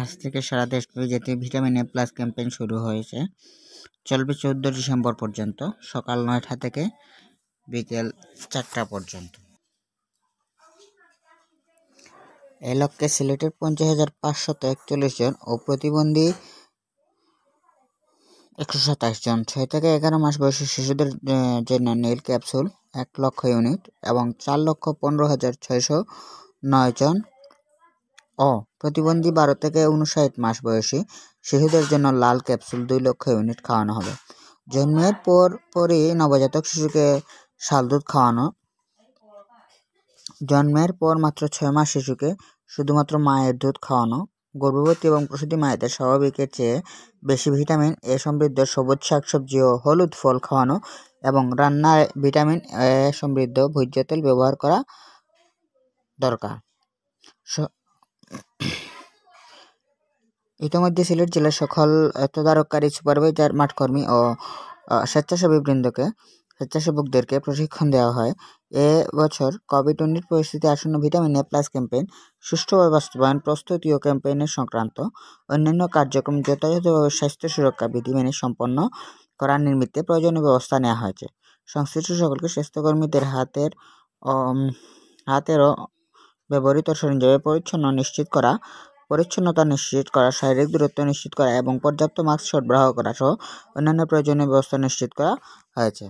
আজ থেকে সারা দেশজুড়ে জাতীয় ভিটামিন এ প্লাস ক্যাম্পেইন শুরু হয়েছে চলবে চৌদ্দ ডিসেম্বর পর্যন্ত সকাল নয়টা থেকে বিকেল চারটা পর্যন্ত এ লক্ষ্যে সিলেটের পঞ্চাশ হাজার পাঁচশত একচল্লিশ জন ও প্রতিবন্ধী একশো সাতাশ জন ছয় থেকে এগারো মাস বয়সী শিশুদের জন্য নীল ক্যাপসুল এক লক্ষ ইউনিট এবং চার লক্ষ পনেরো হাজার ছয়শো নয় জন অ প্রতিবন্ধী বারো থেকে উনষাট মাস বয়সী শিশুদের জন্য লাল ক্যাপসুল দুই লক্ষ ইউনিট খাওয়ানো হবে জন্মের পর পরই নবজাতক শিশুকে দুধ খাওয়ানো জন্মের পর মাত্র ছয় মাস শিশুকে শুধুমাত্র মায়ের দুধ খাওয়ানো গর্ভবতী এবং প্রসূতি মায়েদের স্বাভাবিকের চেয়ে বেশি ভিটামিন এ সমৃদ্ধ সবুজ শাকসবজি ও হলুদ ফল খাওয়ানো এবং রান্নায় ভিটামিন এ সমৃদ্ধ ভোজ্য তেল ব্যবহার করা দরকার ইতিমধ্যে সিলেট জেলার সকল তদারককারী সুপারভাইজার মাঠকর্মী ও স্বেচ্ছাসেবী বৃন্দকে স্বেচ্ছাসেবকদেরকে প্রশিক্ষণ দেওয়া হয় এ বছর কোভিড উনিশ পরিস্থিতি আসন্ন ভিটামিন এ প্লাস ক্যাম্পেইন সুষ্ঠুভাবে বাস্তবায়ন প্রস্তুতি ও ক্যাম্পেইনের সংক্রান্ত অন্যান্য কার্যক্রম যথাযথভাবে স্বাস্থ্য সুরক্ষা বিধি মেনে সম্পন্ন করার নিমিত্তে প্রয়োজনীয় ব্যবস্থা নেওয়া হয়েছে সংশ্লিষ্ট সকলকে স্বাস্থ্যকর্মীদের হাতের হাতেরও ব্যবহৃত সরঞ্জামে পরিচ্ছন্ন নিশ্চিত করা পরিচ্ছন্নতা নিশ্চিত করা শারীরিক দূরত্ব নিশ্চিত করা এবং পর্যাপ্ত মাস্ক সরবরাহ করা সহ অন্যান্য প্রয়োজনীয় ব্যবস্থা নিশ্চিত করা হয়েছে